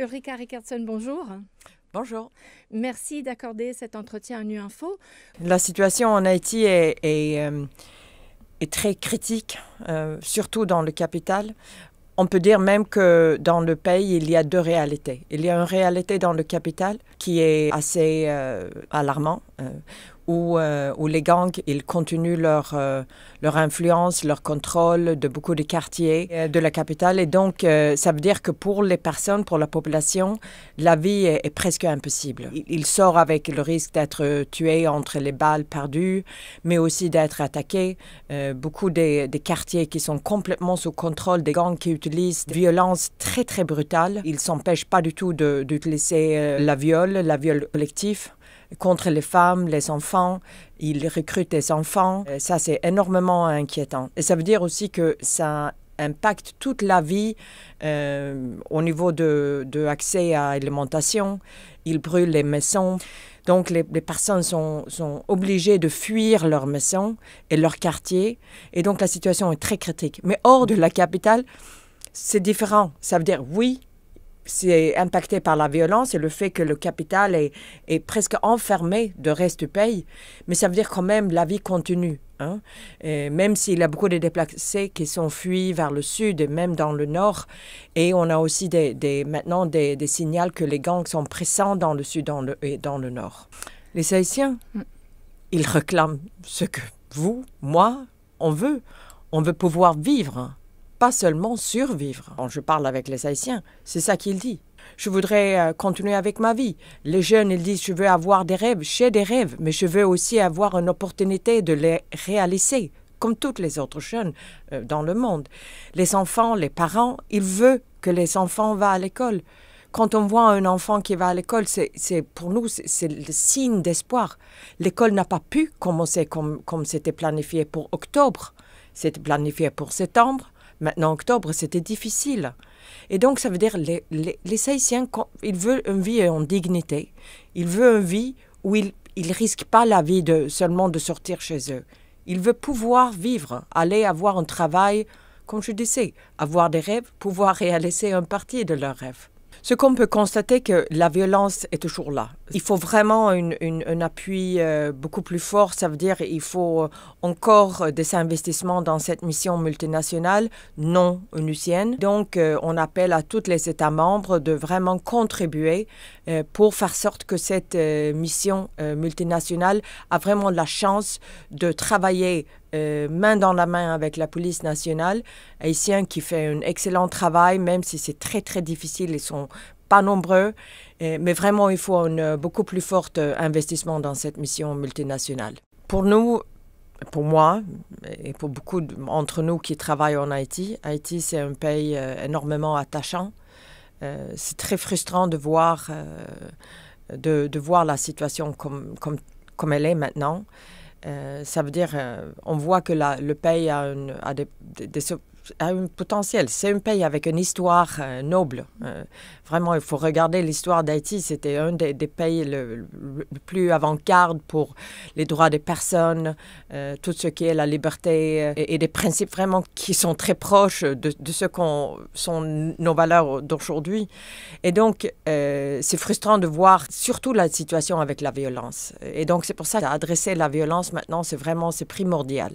Eureka Rickardson, bonjour. Bonjour. Merci d'accorder cet entretien à Nu Info. La situation en Haïti est, est, euh, très critique, euh, surtout dans le capital. On peut dire même que dans le pays, il y a deux réalités. Il y a une réalité dans le capital qui est assez euh, alarmante, euh, où, les gangs, ils continuent euh, leur, influence, leur contrôle de beaucoup de quartiers euh, de la capitale. Et donc, ça veut dire que pour les personnes, pour la population, la vie est, presque impossible. Ils sortent avec le risque d'être tués entre les balles perdues, mais aussi d'être attaqués. beaucoup des, quartiers qui sont complètement sous contrôle des gangs qui utilisent des violences très, très brutales. Ils s'empêchent pas du tout d'utiliser la viol, la viol collectif contre les femmes, les enfants. Ils recrutent des enfants. Euh, ça, c'est énormément inquiétant. Et ça veut dire aussi que ça impacte toute la vie euh, au niveau de, l'accès à l'alimentation. Ils brûlent les maisons. Donc les, personnes sont, sont, obligées de fuir leurs maisons et leur quartier. Et donc la situation est très critique. Mais hors de la capitale, c'est différent. Ça veut dire oui, c'est impacté par la violence et le fait que le capital est, presque enfermé de reste du pays. Mais ça veut dire quand même la vie continue. Hein. même s'il y a beaucoup de déplacés qui sont fuis vers le sud et même dans le nord. Et on a aussi des, maintenant des, signaux que les gangs sont pressants dans le sud et dans le nord. Les Saïtiens, mm. ils réclament ce que vous, moi, on veut. On veut pouvoir vivre pas seulement survivre. Quand je parle avec les Haïtiens, c'est ça qu'il dit. Je voudrais euh, continuer avec ma vie. Les jeunes, ils disent, je veux avoir des rêves, j'ai des rêves, mais je veux aussi avoir une opportunité de les réaliser, comme toutes les autres jeunes euh, dans le monde. Les enfants, les parents, ils veulent que les enfants vont à l'école. Quand on voit un enfant qui va à l'école, c'est pour nous, c'est le signe d'espoir. L'école n'a pas pu commencer comme c'était planifié pour octobre. C'était planifié pour septembre Maintenant, octobre, c'était difficile. Et donc, ça veut dire les, les, les ils veulent une vie en dignité. Ils veulent une vie où ils ne risquent pas la vie de, seulement de sortir chez eux. Ils veulent pouvoir vivre, aller avoir un travail, comme je disais, avoir des rêves, pouvoir réaliser un partie de leurs rêves. Ce qu'on peut constater, que la violence est toujours là. Il faut vraiment un appui euh, beaucoup plus fort. Ça veut dire qu'il faut euh, encore des investissements dans cette mission multinationale non onusienne. Donc, euh, on appelle à tous les États membres de vraiment contribuer pour faire sorte que cette mission multinationale a vraiment la chance de travailler euh, main dans la main avec la police nationale haïtienne qui fait un excellent travail, même si c'est très très difficile, ils sont pas nombreux, euh, mais vraiment il faut un euh, beaucoup plus fort investissement dans cette mission multinationale. Pour nous, pour moi et pour beaucoup d'entre nous qui travaillent en Haïti, Haïti c'est un pays énormément attachant. c'est très frustrant de voir, de, de, voir la situation comme, comme, comme elle est maintenant. Euh, ça veut dire, euh, on voit que la, le pays a, une, a des, des, des a un potentiel. C'est un pays avec une histoire euh, noble. Euh, vraiment, il faut regarder l'histoire d'Haïti. C'était un des, pays le, plus avant-garde pour les droits des personnes, euh, tout ce qui est la liberté et, des principes vraiment qui sont très proches de, ce qu'on sont nos valeurs d'aujourd'hui. Et donc, c'est frustrant de voir surtout la situation avec la violence. Et donc, c'est pour ça qu'adresser la violence maintenant, c'est vraiment c'est primordial.